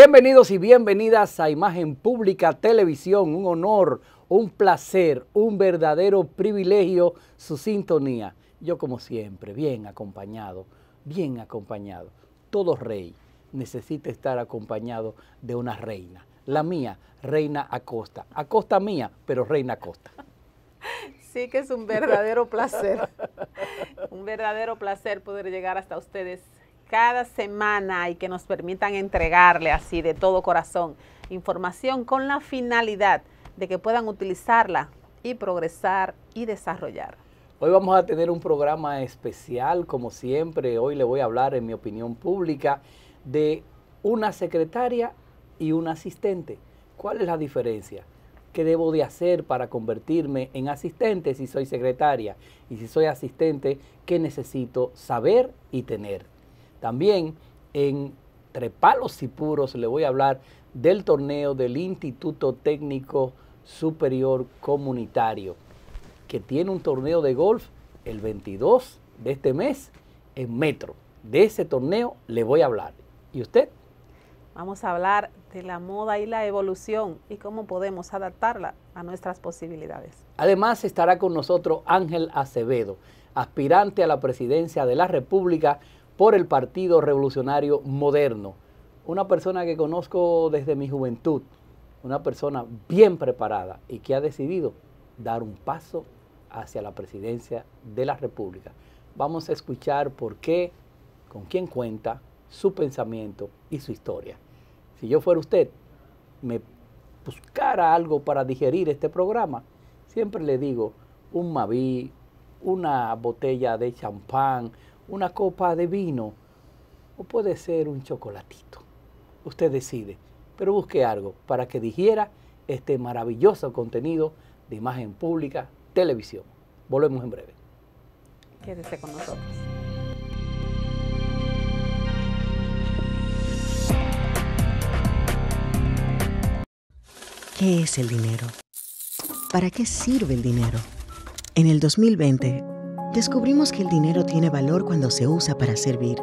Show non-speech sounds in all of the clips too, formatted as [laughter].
Bienvenidos y bienvenidas a Imagen Pública Televisión. Un honor, un placer, un verdadero privilegio su sintonía. Yo como siempre, bien acompañado, bien acompañado. Todo rey necesita estar acompañado de una reina. La mía, Reina Acosta. Acosta mía, pero Reina Acosta. Sí que es un verdadero placer. un verdadero placer poder llegar hasta ustedes cada semana y que nos permitan entregarle así de todo corazón información con la finalidad de que puedan utilizarla y progresar y desarrollar. Hoy vamos a tener un programa especial, como siempre. Hoy le voy a hablar, en mi opinión pública, de una secretaria y un asistente. ¿Cuál es la diferencia? ¿Qué debo de hacer para convertirme en asistente si soy secretaria? Y si soy asistente, ¿qué necesito saber y tener? También en Trepalos y Puros le voy a hablar del torneo del Instituto Técnico Superior Comunitario, que tiene un torneo de golf el 22 de este mes en Metro. De ese torneo le voy a hablar. ¿Y usted? Vamos a hablar de la moda y la evolución y cómo podemos adaptarla a nuestras posibilidades. Además estará con nosotros Ángel Acevedo, aspirante a la presidencia de la República por el Partido Revolucionario Moderno. Una persona que conozco desde mi juventud, una persona bien preparada y que ha decidido dar un paso hacia la presidencia de la República. Vamos a escuchar por qué, con quién cuenta, su pensamiento y su historia. Si yo fuera usted, me buscara algo para digerir este programa, siempre le digo un maví, una botella de champán, una copa de vino o puede ser un chocolatito. Usted decide, pero busque algo para que digiera este maravilloso contenido de imagen pública, televisión. Volvemos en breve. Quédese con nosotros. ¿Qué es el dinero? ¿Para qué sirve el dinero? En el 2020, descubrimos que el dinero tiene valor cuando se usa para servir.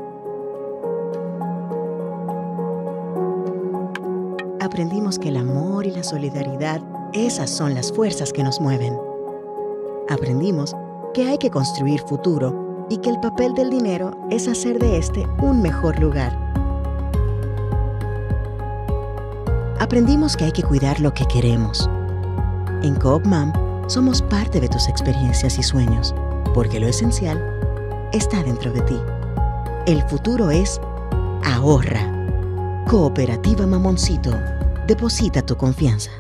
Aprendimos que el amor y la solidaridad, esas son las fuerzas que nos mueven. Aprendimos que hay que construir futuro y que el papel del dinero es hacer de este un mejor lugar. Aprendimos que hay que cuidar lo que queremos. En Coopmam somos parte de tus experiencias y sueños porque lo esencial está dentro de ti. El futuro es ahorra. Cooperativa Mamoncito. Deposita tu confianza.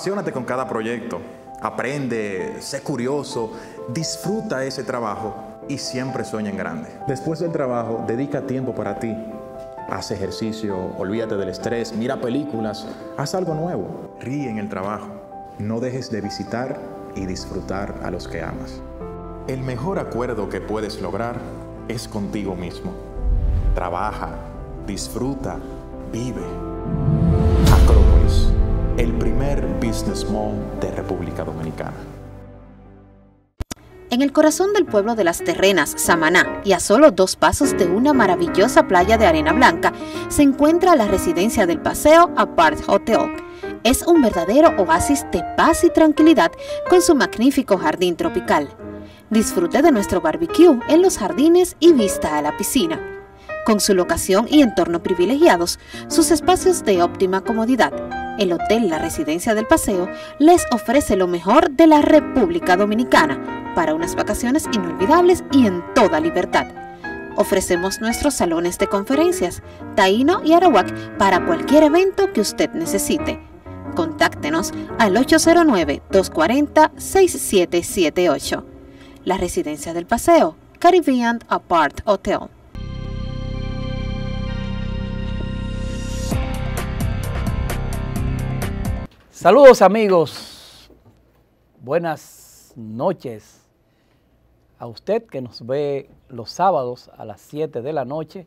apasionate con cada proyecto, aprende, sé curioso, disfruta ese trabajo y siempre sueña en grande. Después del trabajo, dedica tiempo para ti. Haz ejercicio, olvídate del estrés, mira películas, haz algo nuevo. Ríe en el trabajo. No dejes de visitar y disfrutar a los que amas. El mejor acuerdo que puedes lograr es contigo mismo. Trabaja, disfruta, vive business mall de República Dominicana. En el corazón del pueblo de las Terrenas, Samaná, y a solo dos pasos de una maravillosa playa de arena blanca, se encuentra la residencia del paseo Apart Hotel. Es un verdadero oasis de paz y tranquilidad con su magnífico jardín tropical. Disfrute de nuestro barbecue en los jardines y vista a la piscina. Con su locación y entorno privilegiados, sus espacios de óptima comodidad, el Hotel La Residencia del Paseo les ofrece lo mejor de la República Dominicana para unas vacaciones inolvidables y en toda libertad. Ofrecemos nuestros salones de conferencias, Taíno y Arawak para cualquier evento que usted necesite. Contáctenos al 809-240-6778. La Residencia del Paseo, Caribbean Apart Hotel. Saludos amigos, buenas noches a usted que nos ve los sábados a las 7 de la noche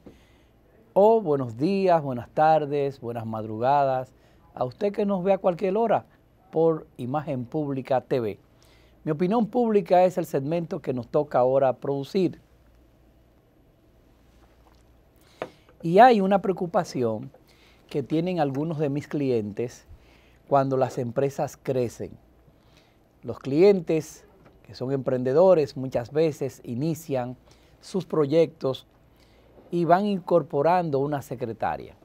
o buenos días, buenas tardes, buenas madrugadas, a usted que nos ve a cualquier hora por Imagen Pública TV. Mi opinión pública es el segmento que nos toca ahora producir. Y hay una preocupación que tienen algunos de mis clientes cuando las empresas crecen. Los clientes, que son emprendedores, muchas veces inician sus proyectos y van incorporando una secretaria.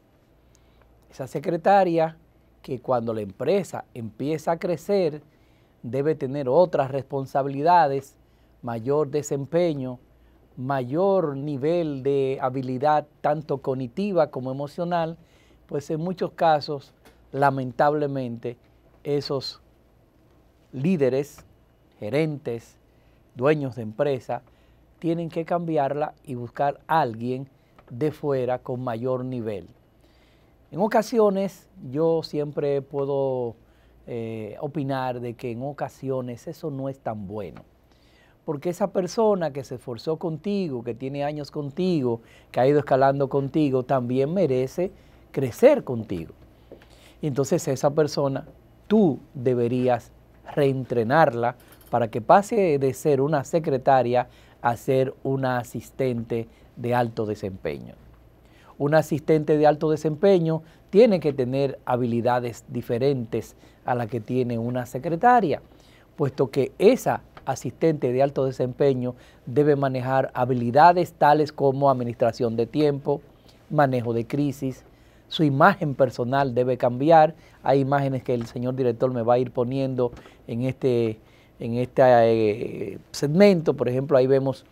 Esa secretaria que cuando la empresa empieza a crecer debe tener otras responsabilidades, mayor desempeño, mayor nivel de habilidad tanto cognitiva como emocional, pues en muchos casos lamentablemente esos líderes, gerentes, dueños de empresa, tienen que cambiarla y buscar a alguien de fuera con mayor nivel. En ocasiones, yo siempre puedo eh, opinar de que en ocasiones eso no es tan bueno. Porque esa persona que se esforzó contigo, que tiene años contigo, que ha ido escalando contigo, también merece crecer contigo entonces esa persona, tú deberías reentrenarla para que pase de ser una secretaria a ser una asistente de alto desempeño. Un asistente de alto desempeño tiene que tener habilidades diferentes a las que tiene una secretaria, puesto que esa asistente de alto desempeño debe manejar habilidades tales como administración de tiempo, manejo de crisis, su imagen personal debe cambiar. Hay imágenes que el señor director me va a ir poniendo en este, en este eh, segmento. Por ejemplo, ahí vemos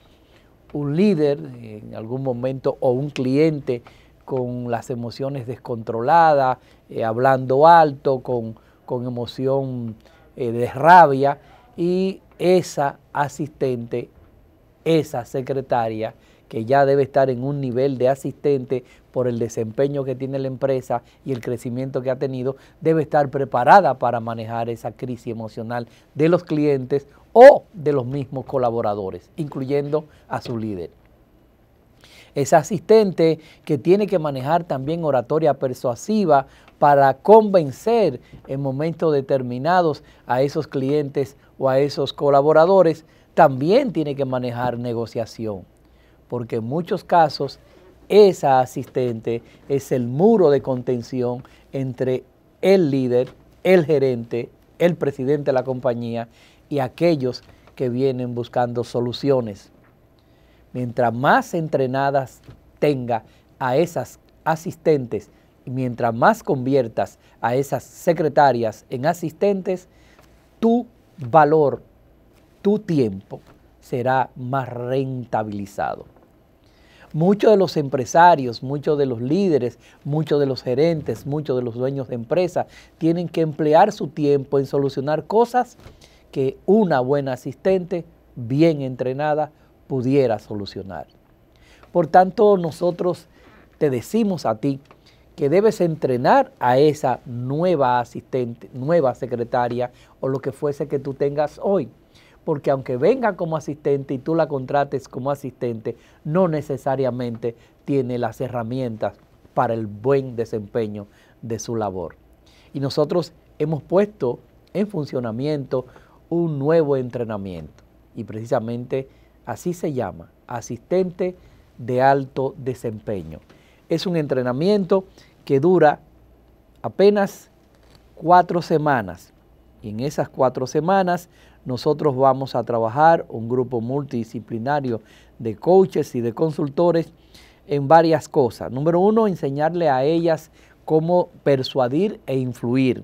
un líder en algún momento o un cliente con las emociones descontroladas, eh, hablando alto, con, emoción eh, de rabia. Y esa asistente, esa secretaria, que ya debe estar en un nivel de asistente por el desempeño que tiene la empresa y el crecimiento que ha tenido, debe estar preparada para manejar esa crisis emocional de los clientes o de los mismos colaboradores, incluyendo a su líder. Esa asistente que tiene que manejar también oratoria persuasiva para convencer en momentos determinados a esos clientes o a esos colaboradores, también tiene que manejar negociación, porque en muchos casos esa asistente es el muro de contención entre el líder, el gerente, el presidente de la compañía y aquellos que vienen buscando soluciones. Mientras más entrenadas tenga a esas asistentes y mientras más conviertas a esas secretarias en asistentes, tu valor, tu tiempo será más rentabilizado. Muchos de los empresarios, muchos de los líderes, muchos de los gerentes, muchos de los dueños de empresas tienen que emplear su tiempo en solucionar cosas que una buena asistente, bien entrenada, pudiera solucionar. Por tanto, nosotros te decimos a ti que debes entrenar a esa nueva asistente, nueva secretaria o lo que fuese que tú tengas hoy porque aunque venga como asistente y tú la contrates como asistente, no necesariamente tiene las herramientas para el buen desempeño de su labor. Y nosotros hemos puesto en funcionamiento un nuevo entrenamiento y precisamente así se llama, asistente de alto desempeño. Es un entrenamiento que dura apenas cuatro semanas y en esas cuatro semanas nosotros vamos a trabajar un grupo multidisciplinario de coaches y de consultores en varias cosas. Número uno, enseñarle a ellas cómo persuadir e influir,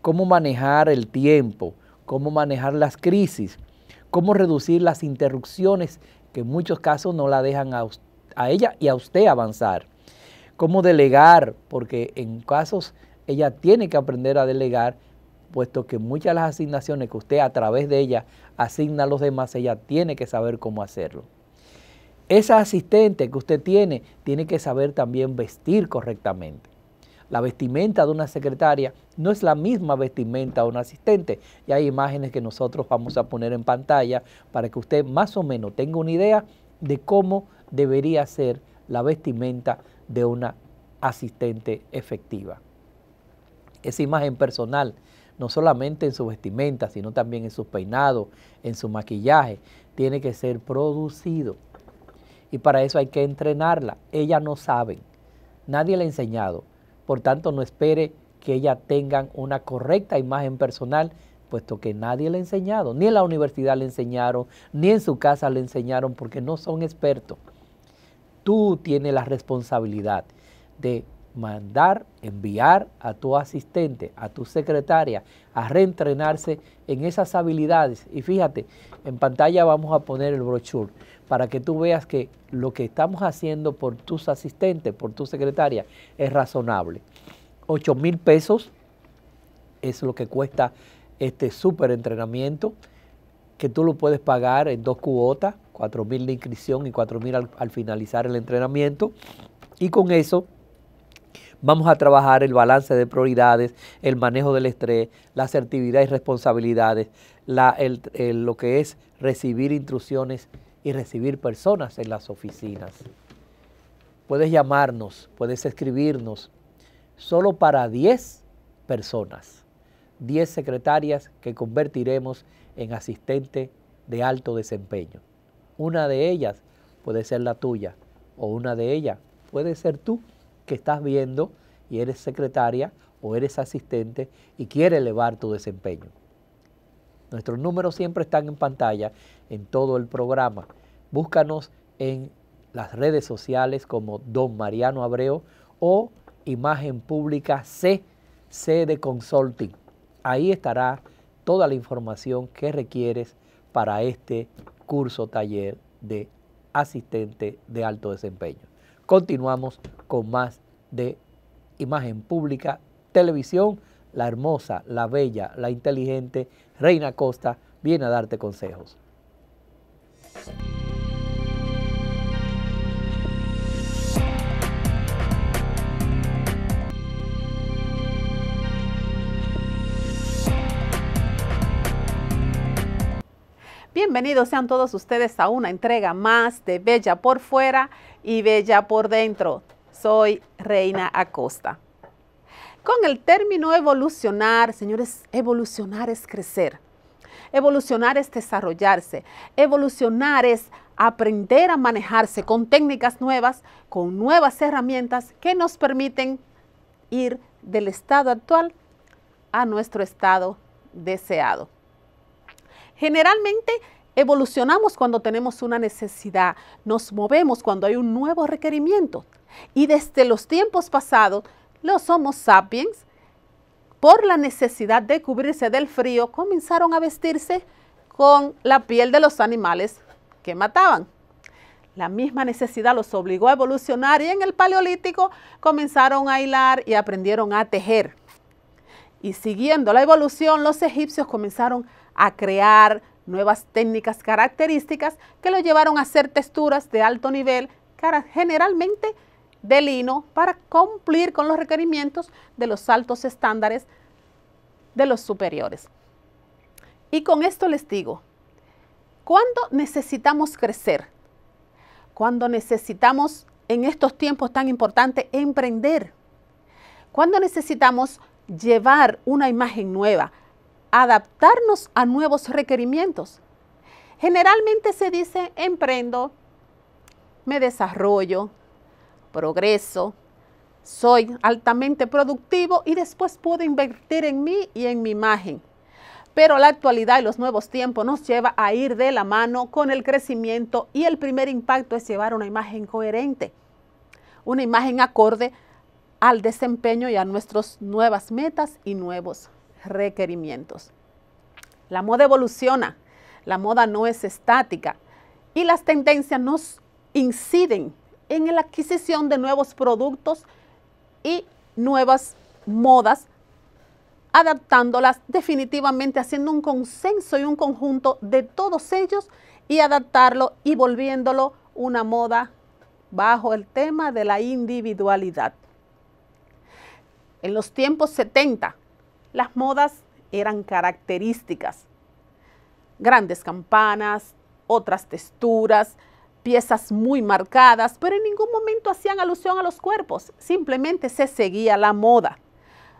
cómo manejar el tiempo, cómo manejar las crisis, cómo reducir las interrupciones que en muchos casos no la dejan a, ella y a usted avanzar, cómo delegar, porque en casos ella tiene que aprender a delegar puesto que muchas de las asignaciones que usted a través de ella asigna a los demás, ella tiene que saber cómo hacerlo. Esa asistente que usted tiene tiene que saber también vestir correctamente. La vestimenta de una secretaria no es la misma vestimenta de una asistente. Y hay imágenes que nosotros vamos a poner en pantalla para que usted más o menos tenga una idea de cómo debería ser la vestimenta de una asistente efectiva. Esa imagen personal no solamente en su vestimenta, sino también en sus peinado, en su maquillaje, tiene que ser producido. Y para eso hay que entrenarla. Ella no sabe nadie le ha enseñado. Por tanto, no espere que ella tengan una correcta imagen personal, puesto que nadie le ha enseñado, ni en la universidad le enseñaron, ni en su casa le enseñaron, porque no son expertos. Tú tienes la responsabilidad de mandar, enviar a tu asistente, a tu secretaria, a reentrenarse en esas habilidades. Y fíjate, en pantalla vamos a poner el brochure para que tú veas que lo que estamos haciendo por tus asistentes, por tu secretaria, es razonable. 8 mil pesos es lo que cuesta este súper entrenamiento, que tú lo puedes pagar en dos cuotas, 4 mil de inscripción y 4 mil al finalizar el entrenamiento. Y con eso Vamos a trabajar el balance de prioridades, el manejo del estrés, la asertividad y responsabilidades, lo que es recibir instrucciones y recibir personas en las oficinas. Puedes llamarnos, puedes escribirnos, solo para 10 personas, 10 secretarias que convertiremos en asistente de alto desempeño. Una de ellas puede ser la tuya o una de ellas puede ser tú que estás viendo y eres secretaria o eres asistente y quiere elevar tu desempeño. Nuestros números siempre están en pantalla en todo el programa. Búscanos en las redes sociales como Don Mariano Abreu o Imagen Pública C, C de Consulting. Ahí estará toda la información que requieres para este curso taller de asistente de alto desempeño continuamos con más de Imagen Pública Televisión. La hermosa, la bella, la inteligente Reina Costa viene a darte consejos. Bienvenidos sean todos ustedes a una entrega más de Bella por Fuera y bella por dentro. Soy Reina Acosta. Con el término evolucionar, señores, evolucionar es crecer. Evolucionar es desarrollarse. Evolucionar es aprender a manejarse con técnicas nuevas, con nuevas herramientas que nos permiten ir del estado actual a nuestro estado deseado. Generalmente Evolucionamos cuando tenemos una necesidad, nos movemos cuando hay un nuevo requerimiento. Y desde los tiempos pasados, los Homo sapiens, por la necesidad de cubrirse del frío, comenzaron a vestirse con la piel de los animales que mataban. La misma necesidad los obligó a evolucionar y en el Paleolítico comenzaron a hilar y aprendieron a tejer. Y siguiendo la evolución, los egipcios comenzaron a crear nuevas técnicas características que lo llevaron a hacer texturas de alto nivel, generalmente de lino, para cumplir con los requerimientos de los altos estándares de los superiores. Y con esto les digo, ¿cuándo necesitamos crecer? ¿Cuándo necesitamos, en estos tiempos tan importantes, emprender? ¿Cuándo necesitamos llevar una imagen nueva, adaptarnos a nuevos requerimientos. Generalmente se dice emprendo, me desarrollo, progreso, soy altamente productivo y después puedo invertir en mí y en mi imagen. Pero la actualidad y los nuevos tiempos nos lleva a ir de la mano con el crecimiento y el primer impacto es llevar una imagen coherente, una imagen acorde al desempeño y a nuestras nuevas metas y nuevos requerimientos. La moda evoluciona, la moda no es estática y las tendencias nos inciden en la adquisición de nuevos productos y nuevas modas, adaptándolas definitivamente, haciendo un consenso y un conjunto de todos ellos y adaptarlo y volviéndolo una moda bajo el tema de la individualidad. En los tiempos 70, las modas eran características. Grandes campanas, otras texturas, piezas muy marcadas, pero en ningún momento hacían alusión a los cuerpos, simplemente se seguía la moda.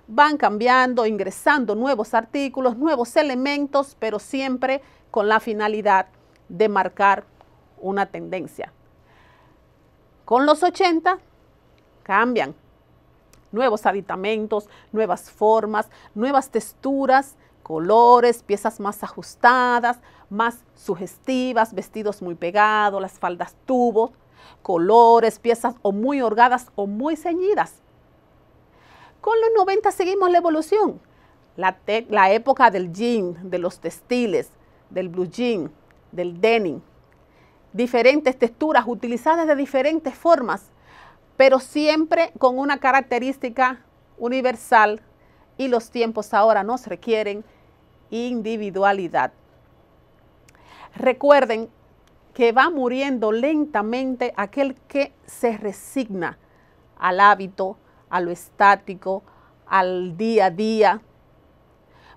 Van cambiando, ingresando nuevos artículos, nuevos elementos, pero siempre con la finalidad de marcar una tendencia. Con los 80 cambian, nuevos aditamentos, nuevas formas, nuevas texturas, colores, piezas más ajustadas, más sugestivas, vestidos muy pegados, las faldas tubos, colores, piezas o muy holgadas o muy ceñidas. Con los 90 seguimos la evolución, la, la época del jean, de los textiles, del blue jean, del denim, diferentes texturas utilizadas de diferentes formas, pero siempre con una característica universal y los tiempos ahora nos requieren individualidad. Recuerden que va muriendo lentamente aquel que se resigna al hábito, a lo estático, al día a día.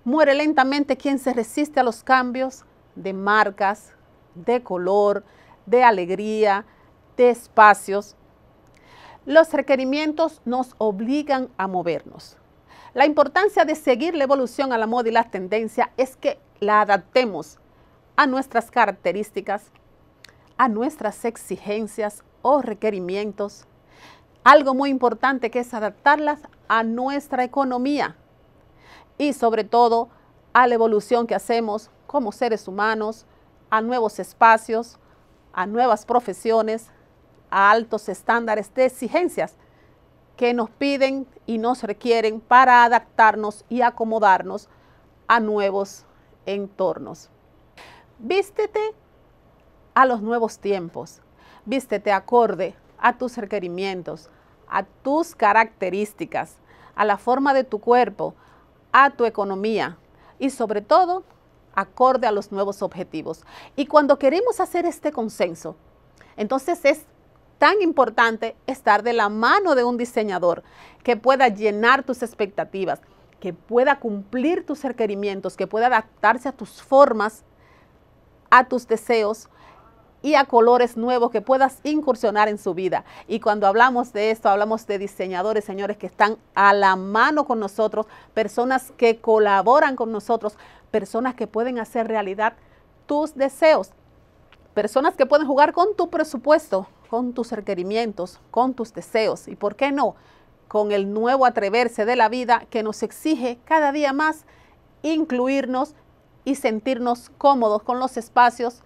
Muere lentamente quien se resiste a los cambios de marcas, de color, de alegría, de espacios. Los requerimientos nos obligan a movernos. La importancia de seguir la evolución a la moda y la tendencia es que la adaptemos a nuestras características, a nuestras exigencias o requerimientos. Algo muy importante que es adaptarlas a nuestra economía y sobre todo a la evolución que hacemos como seres humanos, a nuevos espacios, a nuevas profesiones, a altos estándares de exigencias que nos piden y nos requieren para adaptarnos y acomodarnos a nuevos entornos. Vístete a los nuevos tiempos, vístete acorde a tus requerimientos, a tus características, a la forma de tu cuerpo, a tu economía y sobre todo acorde a los nuevos objetivos. Y cuando queremos hacer este consenso, entonces es tan importante estar de la mano de un diseñador que pueda llenar tus expectativas, que pueda cumplir tus requerimientos, que pueda adaptarse a tus formas, a tus deseos y a colores nuevos que puedas incursionar en su vida. Y cuando hablamos de esto, hablamos de diseñadores, señores, que están a la mano con nosotros, personas que colaboran con nosotros, personas que pueden hacer realidad tus deseos personas que pueden jugar con tu presupuesto, con tus requerimientos, con tus deseos y, ¿por qué no?, con el nuevo atreverse de la vida que nos exige cada día más incluirnos y sentirnos cómodos con los espacios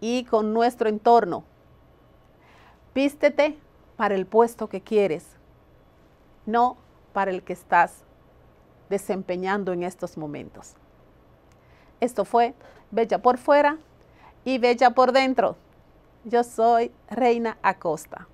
y con nuestro entorno. Pístete para el puesto que quieres, no para el que estás desempeñando en estos momentos. Esto fue Bella por Fuera y bella por dentro. Yo soy Reina Acosta.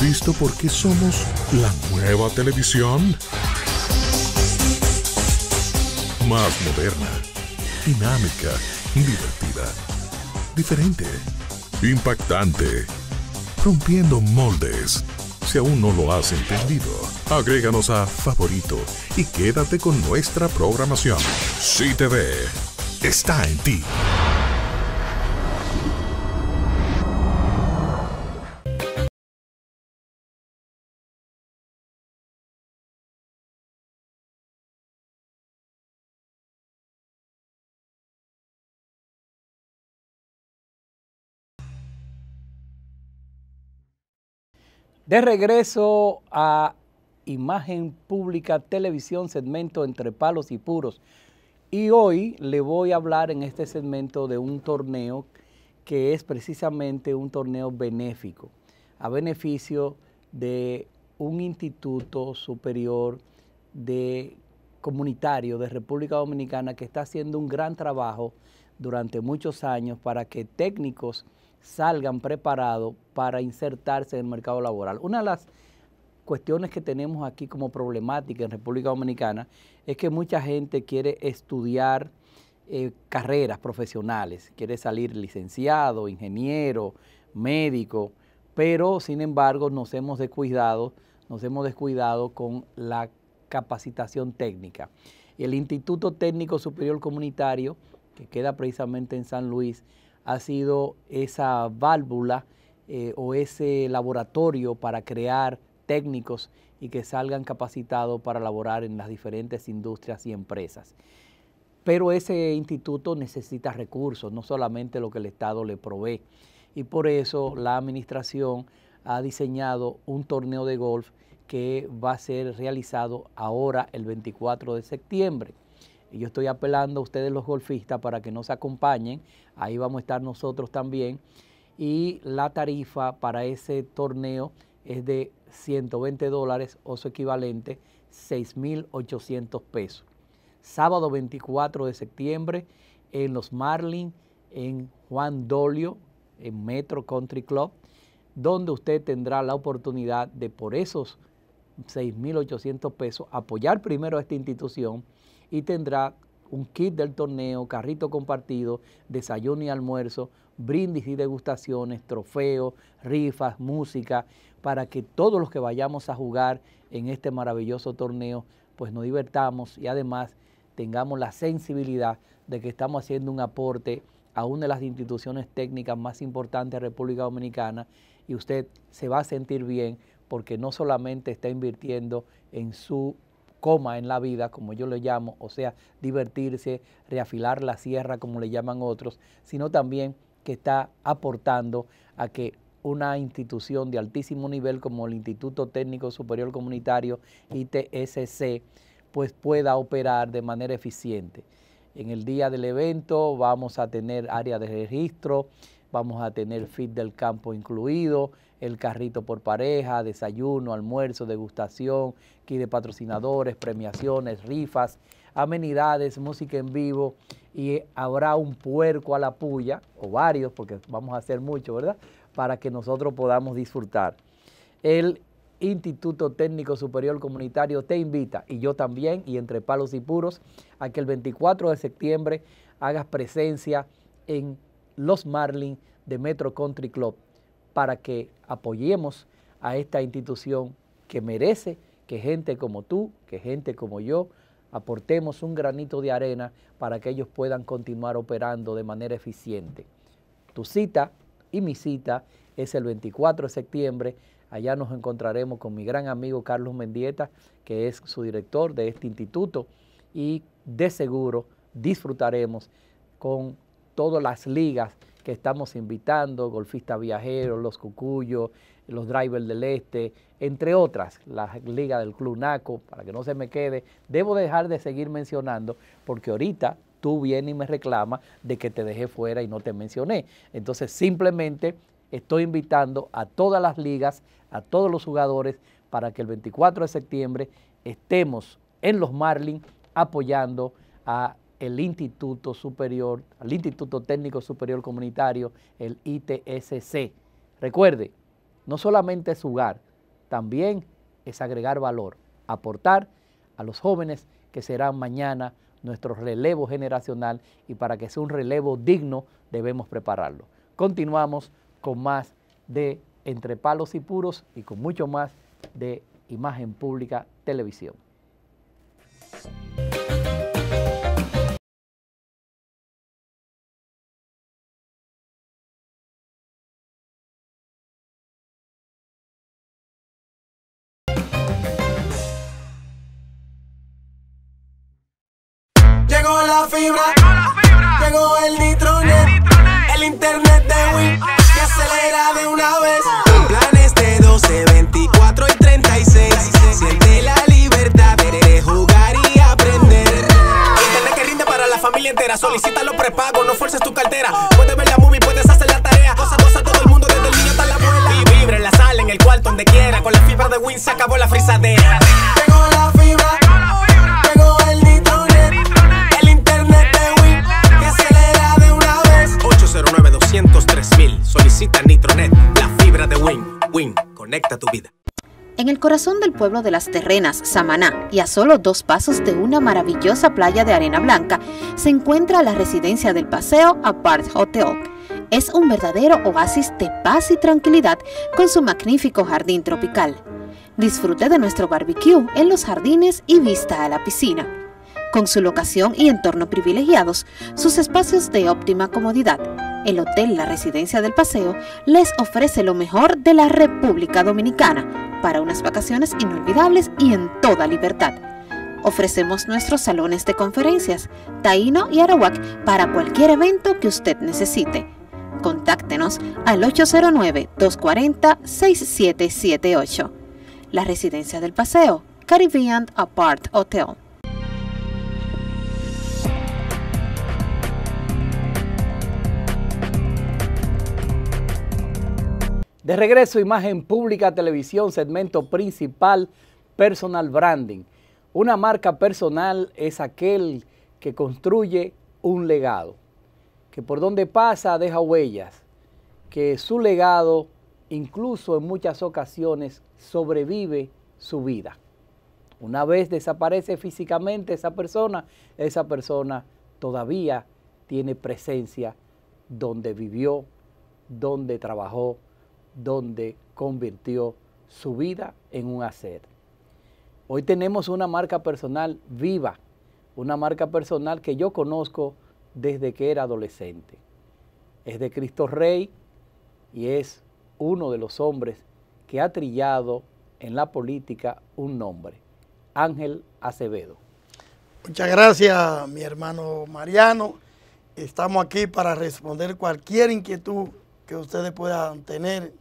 visto por qué somos la nueva televisión? Más moderna, dinámica, divertida, diferente, impactante, rompiendo moldes. Si aún no lo has entendido, agréganos a favorito y quédate con nuestra programación. CTV está en ti. De regreso a Imagen Pública Televisión, segmento entre palos y puros. Y hoy le voy a hablar en este segmento de un torneo que es precisamente un torneo benéfico, a beneficio de un instituto superior de comunitario de República Dominicana que está haciendo un gran trabajo durante muchos años para que técnicos salgan preparados para insertarse en el mercado laboral. Una de las cuestiones que tenemos aquí como problemática en República Dominicana es que mucha gente quiere estudiar eh, carreras profesionales, quiere salir licenciado, ingeniero, médico, pero sin embargo nos hemos descuidado, nos hemos descuidado con la capacitación técnica. el Instituto Técnico Superior Comunitario, que queda precisamente en San Luis, ha sido esa válvula eh, o ese laboratorio para crear técnicos y que salgan capacitados para laborar en las diferentes industrias y empresas. Pero ese instituto necesita recursos, no solamente lo que el Estado le provee. Y por eso la administración ha diseñado un torneo de golf que va a ser realizado ahora el 24 de septiembre. Y yo estoy apelando a ustedes los golfistas para que nos acompañen. Ahí vamos a estar nosotros también. Y la tarifa para ese torneo es de 120 dólares o su equivalente, 6.800 pesos. Sábado 24 de septiembre en los Marlin, en Juan Dolio, en Metro Country Club, donde usted tendrá la oportunidad de por esos 6.800 pesos apoyar primero a esta institución y tendrá un kit del torneo, carrito compartido, desayuno y almuerzo, brindis y degustaciones, trofeos, rifas, música, para que todos los que vayamos a jugar en este maravilloso torneo, pues nos divertamos y además tengamos la sensibilidad de que estamos haciendo un aporte a una de las instituciones técnicas más importantes de República Dominicana y usted se va a sentir bien porque no solamente está invirtiendo en su coma en la vida, como yo lo llamo, o sea, divertirse, reafilar la sierra, como le llaman otros, sino también que está aportando a que una institución de altísimo nivel como el Instituto Técnico Superior Comunitario, ITSC, pues pueda operar de manera eficiente. En el día del evento vamos a tener área de registro, vamos a tener fit del campo incluido, el carrito por pareja, desayuno, almuerzo, degustación, kit de patrocinadores, premiaciones, rifas, amenidades, música en vivo y habrá un puerco a la puya, o varios, porque vamos a hacer mucho, ¿verdad? Para que nosotros podamos disfrutar. El Instituto Técnico Superior Comunitario te invita, y yo también, y entre palos y puros, a que el 24 de septiembre hagas presencia en Los Marlin de Metro Country Club para que apoyemos a esta institución que merece que gente como tú, que gente como yo, aportemos un granito de arena para que ellos puedan continuar operando de manera eficiente. Tu cita y mi cita es el 24 de septiembre. Allá nos encontraremos con mi gran amigo Carlos Mendieta, que es su director de este instituto, y de seguro disfrutaremos con todas las ligas que estamos invitando, golfistas viajeros, los cucuyos, los drivers del este, entre otras, la liga del Club Naco, para que no se me quede, debo dejar de seguir mencionando porque ahorita tú vienes y me reclamas de que te dejé fuera y no te mencioné. Entonces simplemente estoy invitando a todas las ligas, a todos los jugadores, para que el 24 de septiembre estemos en los Marlins apoyando a el Instituto Superior, el Instituto Técnico Superior Comunitario, el ITSC. Recuerde, no solamente es jugar, también es agregar valor, aportar a los jóvenes que serán mañana nuestro relevo generacional y para que sea un relevo digno debemos prepararlo. Continuamos con más de Entre Palos y Puros y con mucho más de Imagen Pública Televisión. Llegó la fibra. Llegó, el nitronet. El, internet de Win Que acelera de una vez. planes de 12, 24 y 36. Siente la libertad de jugar y aprender. Internet que rinde para la familia entera. Solicita los prepagos, no fuerces tu cartera. Puedes ver la movie, puedes hacer la tarea. Cosa, cosa, todo el mundo, desde el niño hasta la abuela. Y vibre la sala en el cuarto, donde quiera. Con la fibra de Win se acabó la frisadera. Conecta tu vida. En el corazón del pueblo de las terrenas, Samaná, y a solo dos pasos de una maravillosa playa de arena blanca, se encuentra la residencia del paseo Apart Hotel. Es un verdadero oasis de paz y tranquilidad con su magnífico jardín tropical. Disfrute de nuestro barbecue en los jardines y vista a la piscina. Con su locación y entorno privilegiados, sus espacios de óptima comodidad, el Hotel La Residencia del Paseo les ofrece lo mejor de la República Dominicana para unas vacaciones inolvidables y en toda libertad. Ofrecemos nuestros salones de conferencias, Taíno y Arawak para cualquier evento que usted necesite. Contáctenos al 809-240-6778. La Residencia del Paseo, Caribbean Apart Hotel. De regreso, imagen pública, televisión, segmento principal, personal branding. Una marca personal es aquel que construye un legado, que por donde pasa deja huellas, que su legado, incluso en muchas ocasiones, sobrevive su vida. Una vez desaparece físicamente esa persona, esa persona todavía tiene presencia donde vivió, donde trabajó, donde convirtió su vida en un hacer. Hoy tenemos una marca personal viva, una marca personal que yo conozco desde que era adolescente. Es de Cristo Rey y es uno de los hombres que ha trillado en la política un nombre, Ángel Acevedo. Muchas gracias, mi hermano Mariano. Estamos aquí para responder cualquier inquietud que ustedes puedan tener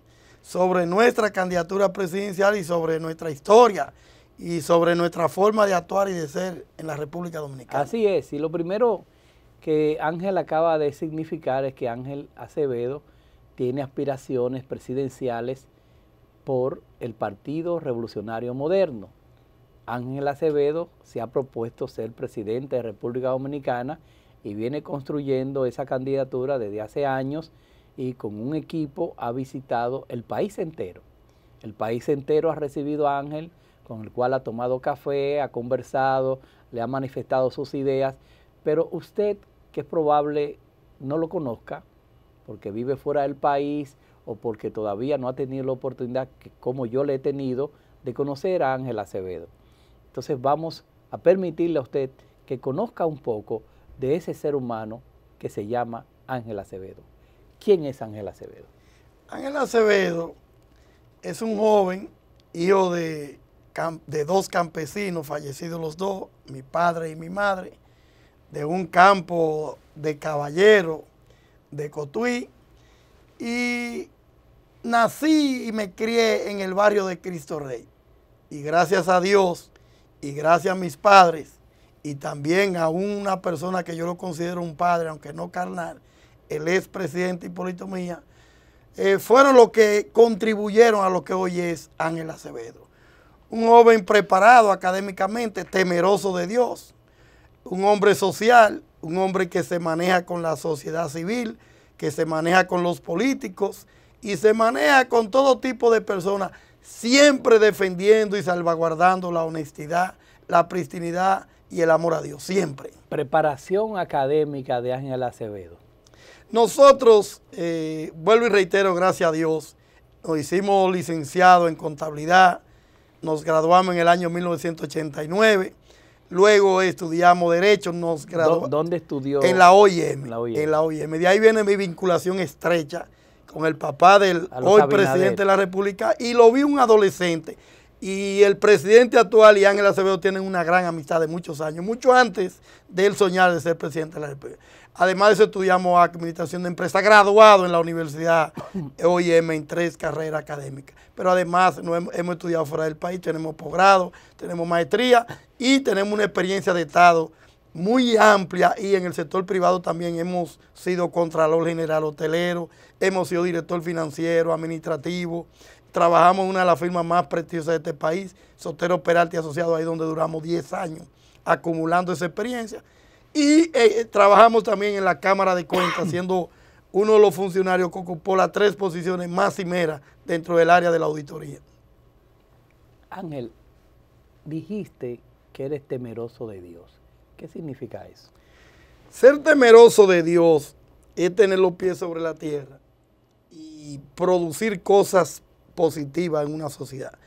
sobre nuestra candidatura presidencial y sobre nuestra historia y sobre nuestra forma de actuar y de ser en la República Dominicana. Así es, y lo primero que Ángel acaba de significar es que Ángel Acevedo tiene aspiraciones presidenciales por el Partido Revolucionario Moderno. Ángel Acevedo se ha propuesto ser presidente de República Dominicana y viene construyendo esa candidatura desde hace años y con un equipo ha visitado el país entero. El país entero ha recibido a Ángel, con el cual ha tomado café, ha conversado, le ha manifestado sus ideas, pero usted, que es probable no lo conozca, porque vive fuera del país o porque todavía no ha tenido la oportunidad, como yo le he tenido, de conocer a Ángel Acevedo. Entonces vamos a permitirle a usted que conozca un poco de ese ser humano que se llama Ángel Acevedo. ¿Quién es Ángel Acevedo? Ángel Acevedo es un joven, hijo de, dos campesinos, fallecidos los dos, mi padre y mi madre, de un campo de caballero de Cotuí. Y nací y me crié en el barrio de Cristo Rey. Y gracias a Dios y gracias a mis padres y también a una persona que yo lo considero un padre, aunque no carnal, el expresidente Hipólito Mía, eh, fueron los que contribuyeron a lo que hoy es Ángel Acevedo. Un joven preparado académicamente, temeroso de Dios, un hombre social, un hombre que se maneja con la sociedad civil, que se maneja con los políticos y se maneja con todo tipo de personas, siempre defendiendo y salvaguardando la honestidad, la pristinidad y el amor a Dios, siempre. Preparación académica de Ángel Acevedo. Nosotros, eh, vuelvo y reitero, gracias a Dios, nos hicimos licenciados en contabilidad, nos graduamos en el año 1989, luego estudiamos Derecho, nos graduamos. ¿Dónde estudió? En la OIM. En la OIM. De ahí viene mi vinculación estrecha con el papá del hoy presidente de la República y lo vi un adolescente. Y el presidente actual y Ángel Acevedo tienen una gran amistad de muchos años, mucho antes de él soñar de ser presidente de la República. Además de eso, estudiamos administración de empresa graduado en la Universidad OIM [coughs] en tres carreras académicas. Pero además, hemos, estudiado fuera del país, tenemos posgrado, tenemos maestría y tenemos una experiencia de Estado muy amplia y en el sector privado también hemos sido contralor general hotelero, hemos sido director financiero, administrativo, trabajamos en una de las firmas más prestigiosas de este país, Sotero Peralta Asociado, ahí donde duramos 10 años acumulando esa experiencia y eh, trabajamos también en la Cámara de Cuentas, [clears throat] siendo uno de los funcionarios que ocupó las tres posiciones más cimeras dentro del área de la auditoría. Ángel, dijiste que eres temeroso de Dios. ¿Qué significa eso? Ser temeroso de Dios es tener los pies sobre la tierra y producir cosas positivas en una sociedad.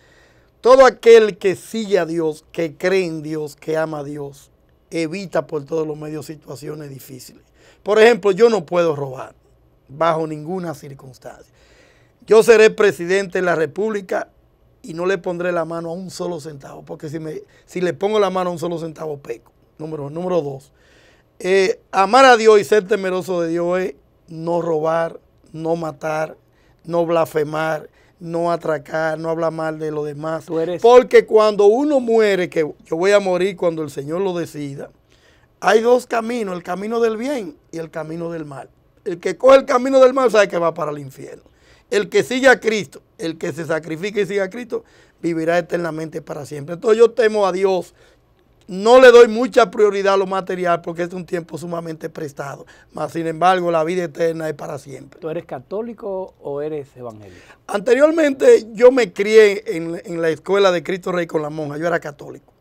Todo aquel que sigue a Dios, que cree en Dios, que ama a Dios, evita por todos los medios situaciones difíciles. Por ejemplo, yo no puedo robar bajo ninguna circunstancia. Yo seré presidente de la República y no le pondré la mano a un solo centavo, porque si, me, si le pongo la mano a un solo centavo, peco. Número, número dos, eh, amar a Dios y ser temeroso de Dios es no robar, no matar, no blasfemar, no atracar, no hablar mal de lo demás. Porque cuando uno muere, que yo voy a morir cuando el Señor lo decida, hay dos caminos, el camino del bien y el camino del mal. El que coge el camino del mal sabe que va para el infierno. El que sigue a Cristo, el que se sacrifica y sigue a Cristo, vivirá eternamente para siempre. Entonces yo temo a Dios no le doy mucha prioridad a lo material porque es un tiempo sumamente prestado. Mas, sin embargo, la vida eterna es para siempre. ¿Tú eres católico o eres evangélico? Anteriormente yo me crié en, la escuela de Cristo Rey con la monja. Yo era católico.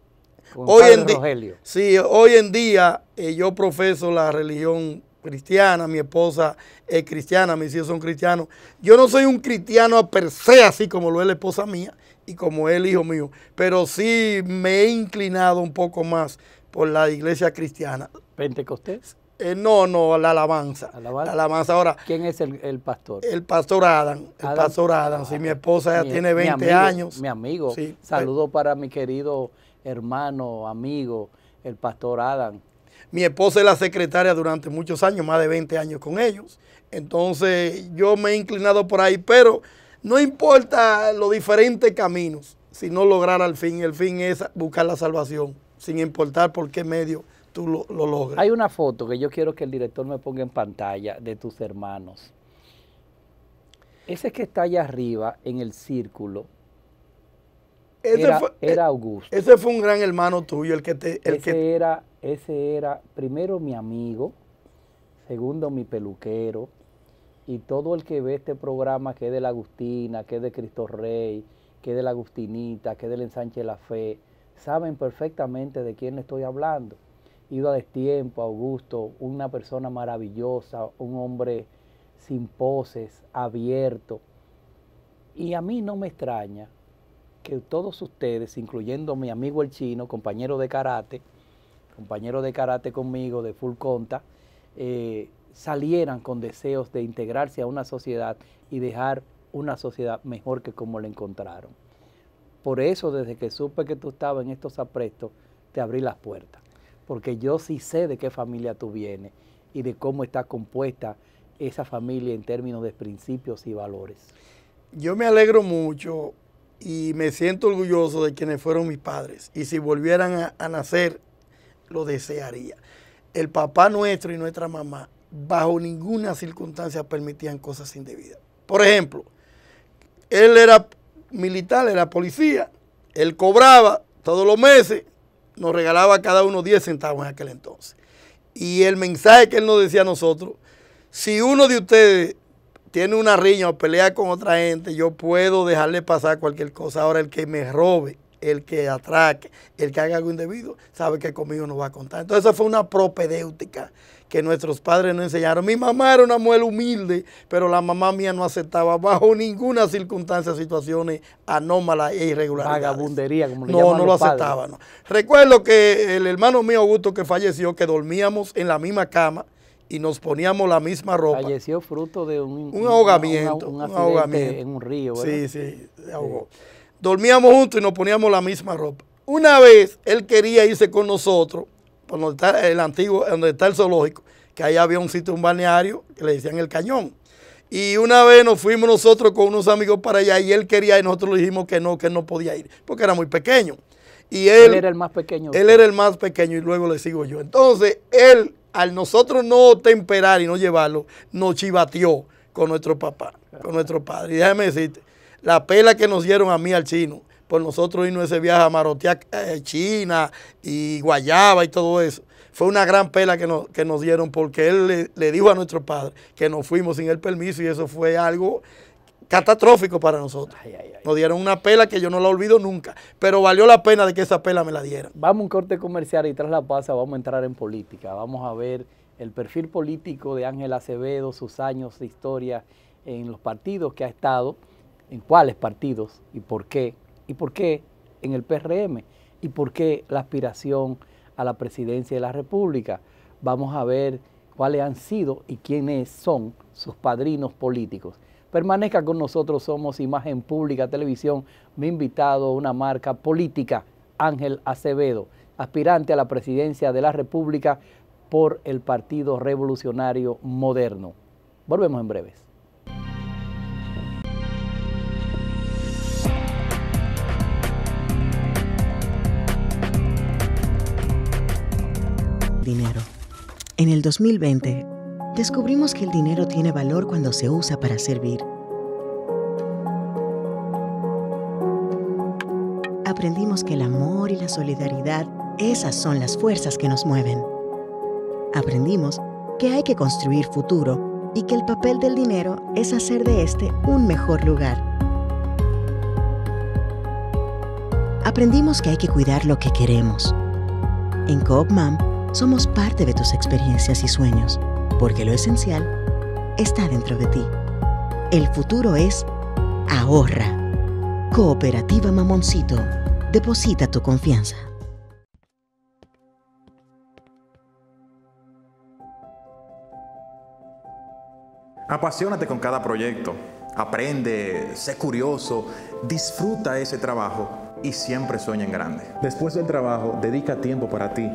Con hoy, en Rogelio. Sí, hoy en día eh, yo profeso la religión cristiana, mi esposa es cristiana, mis hijos son cristianos. Yo no soy un cristiano a per se, así como lo es la esposa mía, y como él, hijo mío. Pero sí me he inclinado un poco más por la iglesia cristiana. ¿Pentecostés? Eh, no, no, la alabanza. ¿Alabanza? La alabanza. Ahora. ¿Quién es el, pastor? El pastor Adam. El pastor Adam. sí, mi ah, esposa ya tiene 20 años. Mi amigo. Sí, Saludo pues. para mi querido hermano, amigo, el pastor Adam. Mi esposa es la secretaria durante muchos años, más de 20 años con ellos. Entonces yo me he inclinado por ahí, pero no importa los diferentes caminos, no lograr al fin. El fin es buscar la salvación, sin importar por qué medio tú lo, logras. logres. Hay una foto que yo quiero que el director me ponga en pantalla de tus hermanos. Ese que está allá arriba en el círculo, era, Augusto. Ese fue un gran hermano tuyo, el que te. ese, Era, ese era, primero, mi amigo, segundo, mi peluquero, y todo el que ve este programa, que es de la Agustina, que es de Cristo Rey, que es de la Agustinita, que es del Ensanche de la Fe, saben perfectamente de quién estoy hablando. Iba de tiempo, Augusto, una persona maravillosa, un hombre sin poses, abierto. Y a mí no me extraña que todos ustedes, incluyendo mi amigo el chino, compañero de karate, compañero de karate conmigo de Full Conta, eh, salieran con deseos de integrarse a una sociedad y dejar una sociedad mejor que como la encontraron. Por eso, desde que supe que tú estabas en estos aprestos, te abrí las puertas. Porque yo sí sé de qué familia tú vienes y de cómo está compuesta esa familia en términos de principios y valores. Yo me alegro mucho y me siento orgulloso de quienes fueron mis padres. Y si volvieran a, a nacer, lo desearía. El papá nuestro y nuestra mamá bajo ninguna circunstancia permitían cosas indebidas. Por ejemplo, él era militar, era policía, él cobraba todos los meses, nos regalaba cada uno 10 centavos en aquel entonces. Y el mensaje que él nos decía a nosotros, si uno de ustedes tiene una riña o pelea con otra gente, yo puedo dejarle pasar cualquier cosa. Ahora el que me robe el que atraque, el que haga algo indebido, sabe que conmigo no va a contar. Entonces esa fue una propedéutica que nuestros padres nos enseñaron. Mi mamá era una mujer humilde, pero la mamá mía no aceptaba bajo ninguna circunstancia situaciones anómalas e irregulares. Vagabundería, como le No, no lo aceptaba. Recuerdo que el hermano mío Augusto que falleció, que dormíamos en la misma cama, y nos poníamos la misma ropa. Falleció fruto de un, ahogamiento. Un, ahogamiento. En un río. ¿verdad? Sí, sí, se ahogó dormíamos juntos y nos poníamos la misma ropa. Una vez él quería irse con nosotros, por donde está el antiguo, donde está el zoológico, que ahí había un sitio, un balneario, que le decían el cañón. Y una vez nos fuimos nosotros con unos amigos para allá y él quería y nosotros le dijimos que no, que no podía ir, porque era muy pequeño. Y él, él era el más pequeño. Él era el más pequeño y luego le sigo yo. Entonces, él, al nosotros no temperar y no llevarlo, nos chivateó con nuestro papá, con nuestro padre. Y déjame decirte, la pela que nos dieron a mí al chino, por nosotros irnos ese viaje a marotear eh, China y Guayaba y todo eso. Fue una gran pela que nos, dieron porque él le, dijo a nuestro padre que nos fuimos sin el permiso y eso fue algo catastrófico para nosotros. Nos dieron una pela que yo no la olvido nunca, pero valió la pena de que esa pela me la dieran. Vamos a un corte comercial y tras la pasa vamos a entrar en política. Vamos a ver el perfil político de Ángel Acevedo, sus años de historia en los partidos que ha estado en cuáles partidos y por qué, y por qué en el PRM, y por qué la aspiración a la presidencia de la República. Vamos a ver cuáles han sido y quiénes son sus padrinos políticos. Permanezca con nosotros, somos Imagen Pública Televisión. Mi invitado, una marca política, Ángel Acevedo, aspirante a la presidencia de la República por el Partido Revolucionario Moderno. Volvemos en breves. En el 2020, descubrimos que el dinero tiene valor cuando se usa para servir. Aprendimos que el amor y la solidaridad, esas son las fuerzas que nos mueven. Aprendimos que hay que construir futuro y que el papel del dinero es hacer de este un mejor lugar. Aprendimos que hay que cuidar lo que queremos. En Coopmam, somos parte de tus experiencias y sueños, porque lo esencial está dentro de ti. El futuro es ahorra. Cooperativa Mamoncito, deposita tu confianza. Apasionate con cada proyecto, aprende, sé curioso, disfruta ese trabajo y siempre sueña en grande. Después del trabajo, dedica tiempo para ti